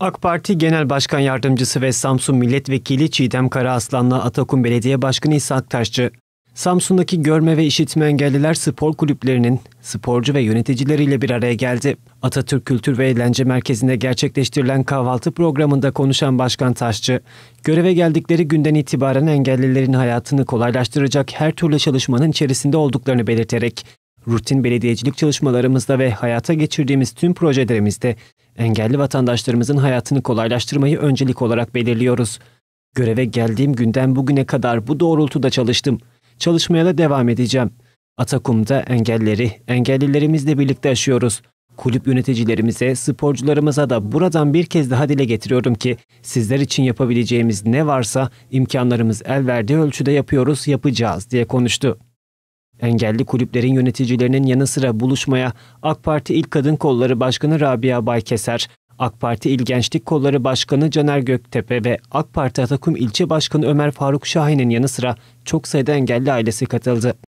AK Parti Genel Başkan Yardımcısı ve Samsun Milletvekili Çiğdem Karaaslan'la Atakum Belediye Başkanı İsa Aktaşçı, Samsun'daki görme ve işitme engelliler spor kulüplerinin sporcu ve yöneticileriyle bir araya geldi. Atatürk Kültür ve Eğlence Merkezi'nde gerçekleştirilen kahvaltı programında konuşan Başkan Taşçı, göreve geldikleri günden itibaren engellilerin hayatını kolaylaştıracak her türlü çalışmanın içerisinde olduklarını belirterek, rutin belediyecilik çalışmalarımızda ve hayata geçirdiğimiz tüm projelerimizde engelli vatandaşlarımızın hayatını kolaylaştırmayı öncelik olarak belirliyoruz. Göreve geldiğim günden bugüne kadar bu doğrultuda çalıştım. Çalışmaya da devam edeceğim. Atakum'da engelleri, engellilerimizle birlikte yaşıyoruz. Kulüp yöneticilerimize, sporcularımıza da buradan bir kez daha dile getiriyorum ki sizler için yapabileceğimiz ne varsa imkanlarımız el verdiği ölçüde yapıyoruz, yapacağız diye konuştu. Engelli kulüplerin yöneticilerinin yanı sıra buluşmaya AK Parti İl Kadın Kolları Başkanı Rabia Baykeser, AK Parti İl Gençlik Kolları Başkanı Caner Göktepe ve AK Parti Atakum İlçe Başkanı Ömer Faruk Şahin'in yanı sıra çok sayıda engelli ailesi katıldı.